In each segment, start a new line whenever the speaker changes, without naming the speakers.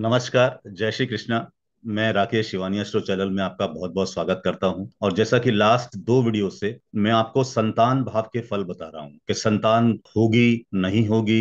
नमस्कार जय श्री कृष्णा मैं राकेश शिवानिया शो चैनल में आपका बहुत बहुत स्वागत करता हूं और जैसा कि लास्ट दो वीडियो से मैं आपको संतान भाव के फल बता रहा हूं कि संतान होगी नहीं होगी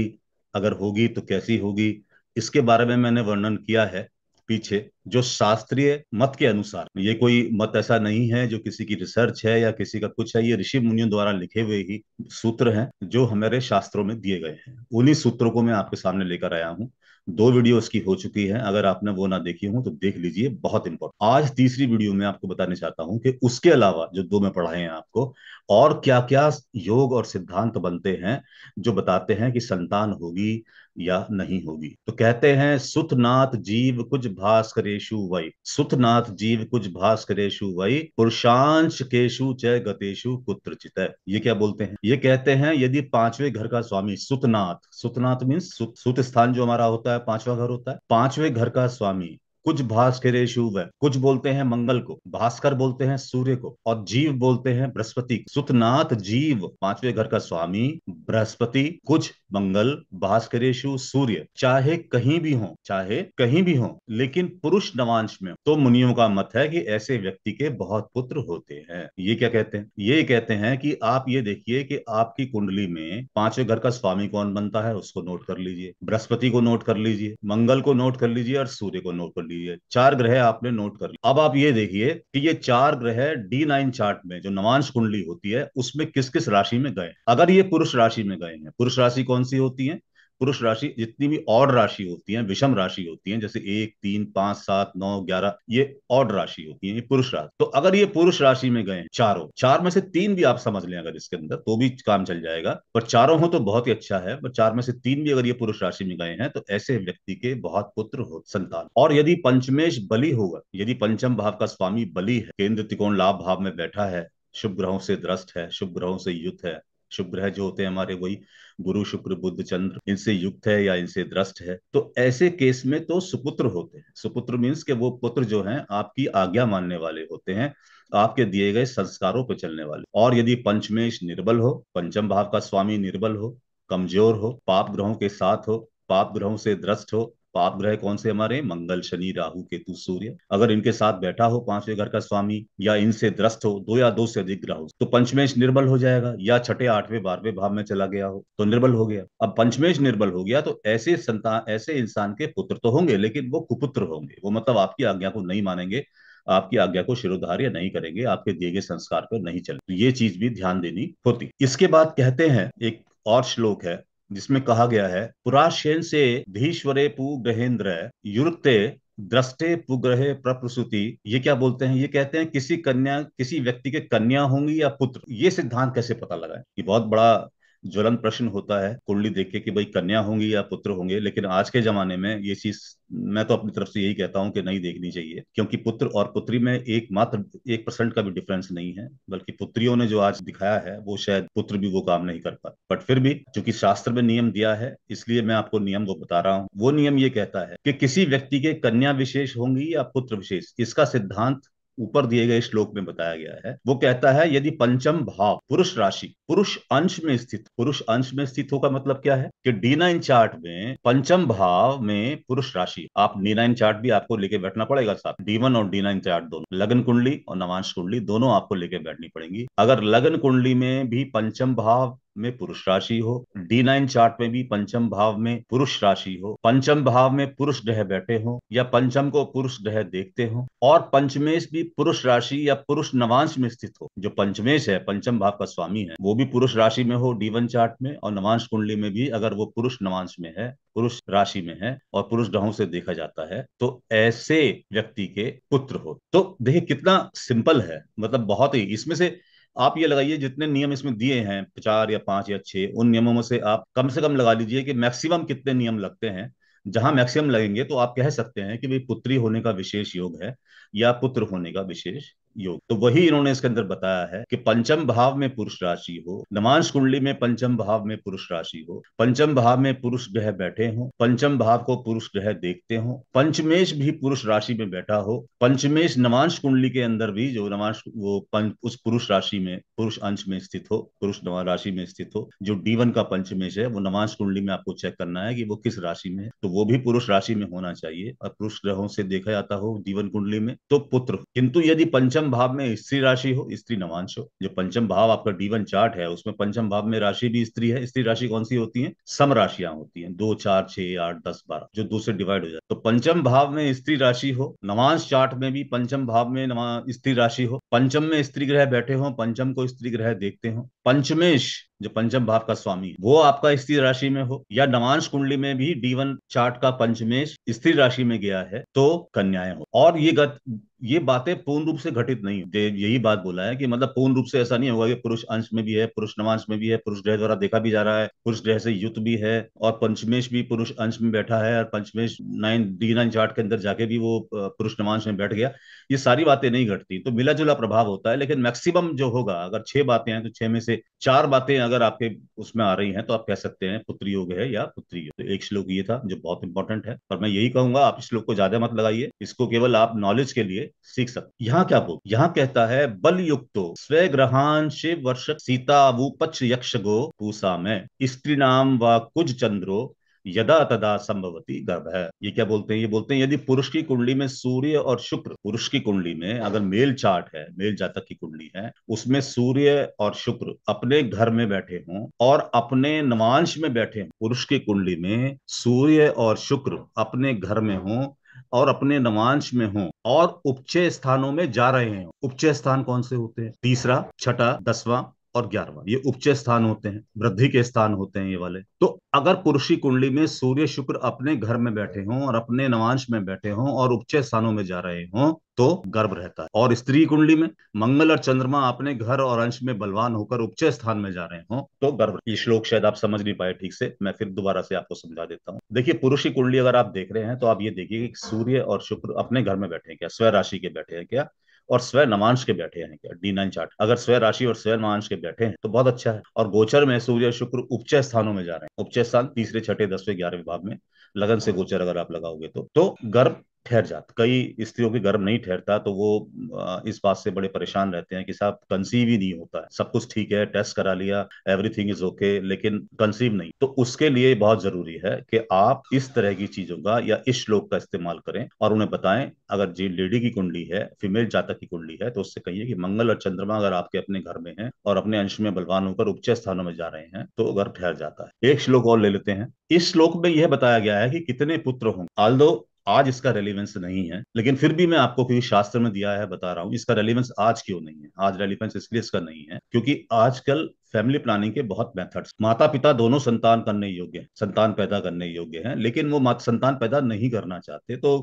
अगर होगी तो कैसी होगी इसके बारे में मैंने वर्णन किया है पीछे जो शास्त्रीय मत के अनुसार ये कोई मत ऐसा नहीं है जो किसी की रिसर्च है या किसी का कुछ है ये ऋषि मुनियों द्वारा लिखे हुए ही सूत्र हैं जो हमारे शास्त्रों में दिए गए हैं उन्हीं सूत्रों को मैं आपके सामने लेकर आया हूँ दो वीडियो इसकी हो चुकी है अगर आपने वो ना देखी हो तो देख लीजिए बहुत इंपॉर्टेंट आज तीसरी वीडियो में आपको बताने चाहता हूं कि उसके अलावा जो दो में पढ़ाए हैं आपको और क्या क्या योग और सिद्धांत बनते हैं जो बताते हैं कि संतान होगी या नहीं होगी तो कहते हैं सुतनाथ जीव कुछ भास्करेशु वही सुतनाथ जीव कुछ भास्करेशु वही पुरुषांश केशु च गतेशु चित ये क्या बोलते हैं ये कहते हैं यदि पांचवे घर का स्वामी सुतनाथ सुतनाथ मीन्स सुत, सुत स्थान जो हमारा होता है पांचवा घर होता है पांचवे घर का स्वामी कुछ भास्करेशु है कुछ बोलते हैं मंगल को भास्कर बोलते हैं सूर्य को और जीव बोलते हैं बृहस्पति सुतनाथ जीव पांचवे घर का स्वामी बृहस्पति कुछ मंगल भास्करेशु सूर्य चाहे कहीं भी हो चाहे कहीं भी हो लेकिन पुरुष नवांश में तो मुनियों का मत है कि ऐसे व्यक्ति के बहुत पुत्र होते हैं ये क्या कहते हैं ये कहते हैं कि आप ये देखिए कि आपकी कुंडली में पांचवे घर का स्वामी कौन बनता है उसको नोट कर लीजिए बृहस्पति को नोट कर लीजिए मंगल को नोट कर लीजिए और सूर्य को नोट कर लीजिए चार ग्रह आपने नोट कर लिया अब आप ये देखिए कि ये चार ग्रह डी नाइन चार्ट में जो नवांश कुंडली होती है उसमें किस किस राशि में गए अगर ये पुरुष राशि में गए हैं पुरुष राशि कौन सी होती है पुरुष राशि जितनी भी और राशि होती है विषम राशि होती है जैसे एक तीन पांच सात नौ ग्यारह ये और राशि होती है ये पुरुष राशि तो अगर ये पुरुष राशि में गए चारों चार में से तीन भी आप समझ लें अगर इसके अंदर तो भी काम चल जाएगा पर चारों हो तो बहुत ही अच्छा है पर चार में से तीन भी अगर ये पुरुष राशि में गए हैं तो ऐसे व्यक्ति के बहुत पुत्र हो संतान और यदि पंचमेश बलि होगा यदि पंचम भाव का स्वामी बलि है केंद्र त्रिकोण लाभ भाव में बैठा है शुभ ग्रहों से द्रष्ट है शुभ ग्रहों से युद्ध है शुभ ग्रह जो होते हैं हमारे वही गुरु शुक्र बुद्ध चंद्र इनसे युक्त है या इनसे द्रष्ट है तो ऐसे केस में तो सुपुत्र होते हैं सुपुत्र मीन्स के वो पुत्र जो हैं आपकी आज्ञा मानने वाले होते हैं आपके दिए गए संस्कारों पर चलने वाले और यदि पंचमेश निर्बल हो पंचम भाव का स्वामी निर्बल हो कमजोर हो पाप ग्रहों के साथ हो पाप ग्रहों से द्रष्ट हो पाप ग्रह कौन से हमारे मंगल शनि राहु केतु सूर्य अगर इनके साथ बैठा हो पांचवे घर का स्वामी या इनसे द्रस्त हो दो या दो से अधिक ग्रह हो तो पंचमेश निर्बल हो जाएगा या छठे आठवें बारहवें भाव में चला गया हो तो निर्बल हो गया अब पंचमेश निर्बल हो गया तो ऐसे संतान ऐसे इंसान के पुत्र तो होंगे लेकिन वो कुपुत्र होंगे वो मतलब आपकी आज्ञा को नहीं मानेंगे आपकी आज्ञा को शिरोधार्य नहीं करेंगे आपके दिए गए संस्कार पर नहीं चले तो ये चीज भी ध्यान देनी होती इसके बाद कहते हैं एक और श्लोक है जिसमें कहा गया है पुराशेन से धीश्वरे पुग्रहेंद्र युक्त द्रष्टे दृष्टे पुग्रहे प्रप्रसूति ये क्या बोलते हैं ये कहते हैं किसी कन्या किसी व्यक्ति के कन्या होंगी या पुत्र ये सिद्धांत कैसे पता लगाए ये बहुत बड़ा ज्वलन प्रश्न होता है कुंडली देख के कि भाई कन्या होंगी या पुत्र होंगे लेकिन आज के जमाने में ये चीज मैं तो अपनी तरफ से यही कहता हूँ कि नहीं देखनी चाहिए क्योंकि पुत्र और पुत्री में एक मात्र एक परसेंट का भी डिफरेंस नहीं है बल्कि पुत्रियों ने जो आज दिखाया है वो शायद पुत्र भी वो काम नहीं कर पा बट फिर भी चूंकि शास्त्र में नियम दिया है इसलिए मैं आपको नियम को बता रहा हूँ वो नियम ये कहता है कि किसी व्यक्ति के कन्या विशेष होंगी या पुत्र विशेष इसका सिद्धांत ऊपर दिए गए श्लोक में बताया गया है वो कहता है यदि पंचम भाव पुरुष राशि पुरुष अंश में स्थित पुरुष अंश में स्थित होगा मतलब क्या है कि डी नाइन चार्ट में पंचम भाव में पुरुष राशि आप डी नाइन चार्ट भी आपको लेके बैठना पड़ेगा साहब डी वन और डी नाइन चार्ट दोनों लगन कुंडली और नवांश कुंडली दोनों आपको लेके बैठनी पड़ेंगी अगर लगन कुंडली में भी पंचम भाव में पुरुष राशि हो डी नाइन चार्ट में भी पंचम भाव में पुरुष राशि हो पंचम भाव में पुरुष ग्रह बैठे हो या पंचम को पुरुष ग्रह देखते हो और पंचमेश भी पुरुष राशि या पुरुष नवांश में स्थित हो जो पंचमेश है पंचम भाव का स्वामी है वो भी पुरुष राशि में हो डी वन चार्ट में और नवांश कुंडली में भी अगर वो पुरुष नवांश में है पुरुष राशि में है और पुरुष ग्रहों से देखा जाता है तो ऐसे व्यक्ति के पुत्र हो तो देखिए कितना सिंपल है मतलब बहुत ही इसमें से आप ये लगाइए जितने नियम इसमें दिए हैं चार या पांच या छह उन नियमों में से आप कम से कम लगा लीजिए कि मैक्सिमम कितने नियम लगते हैं जहां मैक्सिमम लगेंगे तो आप कह सकते हैं कि भाई पुत्री होने का विशेष योग है या पुत्र होने का विशेष योग तो वही इन्होंने इसके अंदर बताया है कि पंचम भाव में पुरुष राशि हो नमांश कुंडली में पंचम भाव में पुरुष राशि हो पंचम भाव में पुरुष ग्रह बैठे हो पंचम भाव को पुरुष ग्रह देखते हो पंचमेश भी पुरुष राशि में बैठा हो पंचमेश नमांश कुंडली के अंदर भी जो नमांश वो उस पुरुष राशि में पुरुष अंश में स्थित हो पुरुष राशि में स्थित हो जो डीवन का पंचमेश है वो नमांश कुंडली में आपको चेक करना है कि वो किस राशि में है तो वो भी पुरुष राशि में होना चाहिए और पुरुष ग्रहों से देखा जाता हो जीवन कुंडली में तो पुत्र किंतु यदि पंचम पंचम भाव में स्त्री राशि हो स्त्री नवांश हो जो पंचम भाव आपका डीवन चार्ट है उसमें पंचम भाव में राशि भी स्त्री है स्त्री राशि कौन सी होती है सम राशियां होती हैं दो चार छह आठ दस बारह जो दो से डिवाइड हो जाए तो पंचम भाव में स्त्री राशि हो नवांश चार्ट में भी पंचम भाव में स्त्री राशि हो पंचम में स्त्री ग्रह बैठे हो पंचम को स्त्री ग्रह देखते हो पंचमेश जो पंचम भाव का स्वामी वो आपका स्त्री राशि में हो या नवांश कुंडली में भी डीवन चार्ट का पंचमेश स्त्री राशि में गया है तो कन्याएं हो और ये गत ये बातें पूर्ण रूप से घटित नहीं यही बात बोला है कि मतलब पूर्ण रूप से ऐसा नहीं होगा कि पुरुष अंश में भी है पुरुष नवांश में भी है पुरुष ग्रह द्वारा देखा भी जा रहा है पुरुष ग्रह से युद्ध भी है और पंचमेश भी पुरुष अंश में बैठा है और पंचमेश नाइन डी नाइन चार्ट के अंदर जाके भी वो पुरुष नवांश में बैठ गया ये सारी बातें नहीं घटती तो मिला जुला प्रभाव होता है लेकिन मैक्सिमम जो होगा अगर छह बातें हैं तो छह में से थे चार बातें अगर आपके उसमें आ रही हैं तो आप कह सकते हैं पुत्र योग है या पुत्री योग तो एक श्लोक ये था जो बहुत इंपॉर्टेंट है पर मैं यही कहूंगा आप इस श्लोक को ज्यादा मत लगाइए इसको केवल आप नॉलेज के लिए सीख सकते यहाँ क्या बोल यहाँ कहता है बल युक्तो स्व ग्रहान शिव वर्ष सीता वो पक्ष यक्ष गो पूसा में स्त्री नाम व कुछ चंद्रो यदा तदा संभवती गर्भ है ये क्या बोलते हैं ये बोलते हैं यदि पुरुष की कुंडली में सूर्य और शुक्र पुरुष की कुंडली में अगर मेल चार्ट है मेल जातक की कुंडली है उसमें सूर्य और शुक्र अपने घर में बैठे हों और अपने नवांश में बैठे हों पुरुष की कुंडली में सूर्य और शुक्र अपने घर में हों और अपने नवांश में हों और उपचय स्थानों में जा रहे हैं उपचय स्थान कौन से होते हैं तीसरा छठा दसवां और ग्यारहवा ये उपचय स्थान होते हैं वृद्धि के स्थान होते हैं ये वाले तो अगर पुरुषी कुंडली में सूर्य शुक्र अपने घर में बैठे हों और अपने नवांश में बैठे हों और उपचय स्थानों में जा रहे हों तो गर्भ रहता है और स्त्री कुंडली में मंगल और चंद्रमा अपने घर और अंश में बलवान होकर उपचय स्थान में जा रहे हों तो गर्भ ये श्लोक शायद आप समझ नहीं पाए ठीक से मैं फिर दोबारा से आपको समझा देता हूँ देखिए पुरुषी कुंडली अगर आप देख रहे हैं तो आप ये देखिए सूर्य और शुक्र अपने घर में बैठे हैं क्या स्वराशि के बैठे हैं क्या और स्वयं नमांश के बैठे हैं क्या डी नाइन चार्ट अगर स्वयं राशि और स्वयं नमांश के बैठे हैं तो बहुत अच्छा है और गोचर में सूर्य शुक्र उपचय स्थानों में जा रहे हैं उपचय स्थान तीसरे छठे दसवें ग्यारहवें भाव में लगन से गोचर अगर आप लगाओगे तो तो गर्भ ठहर जाता कई स्त्रियों के गर्भ नहीं ठहरता तो वो इस बात से बड़े परेशान रहते हैं कि साहब कंसीव ही नहीं होता है सब कुछ ठीक है टेस्ट करा लिया एवरीथिंग इज ओके लेकिन कंसीव नहीं तो उसके लिए बहुत जरूरी है कि आप इस तरह की चीजों का या इस श्लोक का इस्तेमाल करें और उन्हें बताएं अगर जी लेडी की कुंडली है फीमेल जातक की कुंडली है तो उससे कहिए कि मंगल और चंद्रमा अगर आपके अपने घर में है और अपने अंश में बलवान होकर उच्च स्थानों में जा रहे हैं तो गर्भ ठहर जाता है एक श्लोक और ले लेते हैं इस श्लोक में यह बताया गया है कि कितने पुत्र होंगे आल्दो आज इसका रेलिवेंस नहीं है लेकिन फिर भी मैं आपको क्योंकि शास्त्र में दिया है बता रहा हूँ इसका रेलिवेंस आज क्यों नहीं है आज रेलिवेंस इसलिए इसका नहीं है क्योंकि आजकल फैमिली प्लानिंग के बहुत मेथड्स माता पिता दोनों संतान करने योग्य हैं संतान पैदा करने योग्य हैं लेकिन वो संतान पैदा नहीं करना चाहते तो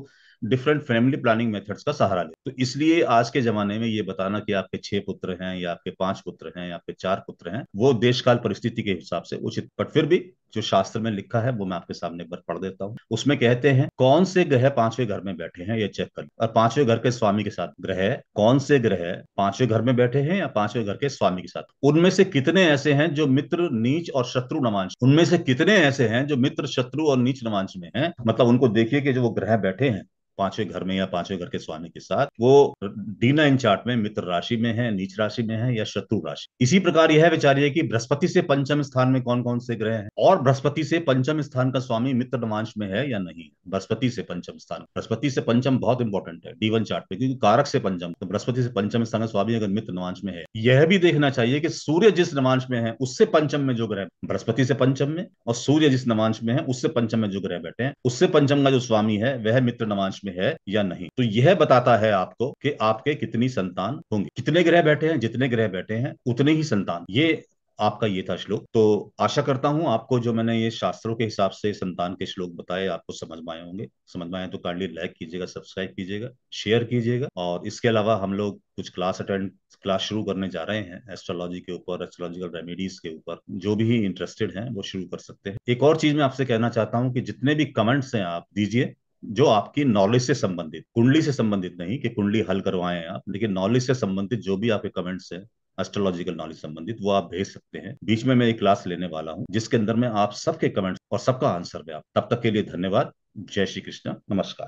डिफरेंट फैमिली प्लानिंग मेथड्स का सहारा ले तो इसलिए आज के जमाने में ये बताना कि आपके छह पुत्र हैं या आपके पांच पुत्र हैं या आपके चार पुत्र हैं वो देशकाल परिस्थिति के हिसाब से उचित बट फिर भी जो शास्त्र में लिखा है वो मैं आपके सामने एक बार पढ़ देता हूँ उसमें कहते हैं कौन से ग्रह पांचवें घर में बैठे हैं ये चेक कर और पांचवें घर के स्वामी के साथ ग्रह कौन से ग्रह पांचवें घर में बैठे हैं या पांचवें घर के स्वामी के साथ उनमें से कितने ऐसे हैं जो मित्र नीच और शत्रु नमांश उनमें से कितने ऐसे हैं जो मित्र शत्रु और नीच नमांश में है मतलब उनको देखिए कि जो वो ग्रह बैठे हैं पांचवें घर में या पांचवें घर के स्वामी के साथ वो डी नाइन चार्ट में मित्र राशि में है नीच राशि में है या शत्रु राशि इसी प्रकार यह विचारिए कि बृहस्पति से पंचम स्थान में कौन कौन से ग्रह हैं और बृहस्पति से पंचम स्थान का स्वामी मित्र नवांश में है या नहीं बृहस्पति से पंचम स्थान बृहस्पति से पंचम बहुत इंपॉर्टेंट है डी वन चार्ट पे क्योंकि कारक से पंचम तो बृहस्पति से पंचम स्थान का स्वामी अगर मित्र नवांश में है यह भी देखना चाहिए कि सूर्य जिस नवांश में है उससे पंचम में जो ग्रह बृहस्पति से पंचम में और सूर्य जिस नवांश में है उससे पंचम में जो ग्रह बैठे हैं उससे पंचम का जो स्वामी है वह मित्र नवांश में है या नहीं तो यह बताता है आपको कि आपके कितनी संतान होंगे कितने ग्रह बैठे हैं जितने ग्रह बैठे हैं उतने ही संतान ये आपका ये था श्लोक तो आशा करता हूं आपको जो मैंने ये शास्त्रों के हिसाब से संतान के श्लोक बताए आपको समझ में आए होंगे समझ में आए तो काइंडली लाइक कीजिएगा सब्सक्राइब कीजिएगा शेयर कीजिएगा और इसके अलावा हम लोग कुछ क्लास अटेंड क्लास शुरू करने जा रहे हैं एस्ट्रोलॉजी के ऊपर एस्ट्रोलॉजिकल रेमेडीज के ऊपर जो भी इंटरेस्टेड हैं वो शुरू कर सकते हैं एक और चीज मैं आपसे कहना चाहता हूँ कि जितने भी कमेंट्स हैं आप दीजिए जो आपकी नॉलेज से संबंधित कुंडली से संबंधित नहीं कि कुंडली हल करवाएं आप लेकिन नॉलेज से संबंधित जो भी आपके कमेंट्स हैं एस्ट्रोलॉजिकल नॉलेज संबंधित वो आप भेज सकते हैं बीच में मैं एक क्लास लेने वाला हूँ जिसके अंदर में आप सबके कमेंट्स और सबका आंसर मैं आप तब तक के लिए धन्यवाद जय श्री कृष्ण नमस्कार